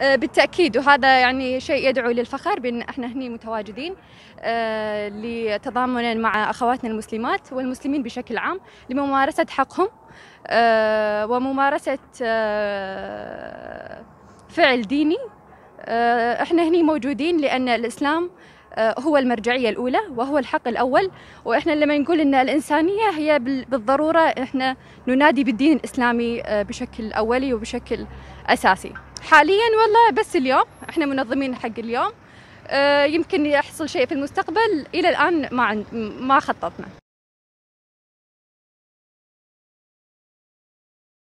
آه، بالتاكيد وهذا يعني شيء يدعو للفخر بان احنا هني متواجدين آه، لتضامنا مع اخواتنا المسلمات والمسلمين بشكل عام لممارسه حقهم آه، وممارسه فعل ديني احنا هنا موجودين لان الاسلام آه، هو المرجعية الأولى وهو الحق الأول وإحنا لما نقول أن الإنسانية هي بالضرورة إحنا ننادي بالدين الإسلامي آه، بشكل أولي وبشكل أساسي حاليا والله بس اليوم إحنا منظمين حق اليوم آه، يمكن يحصل شيء في المستقبل إلى الآن ما ما خططنا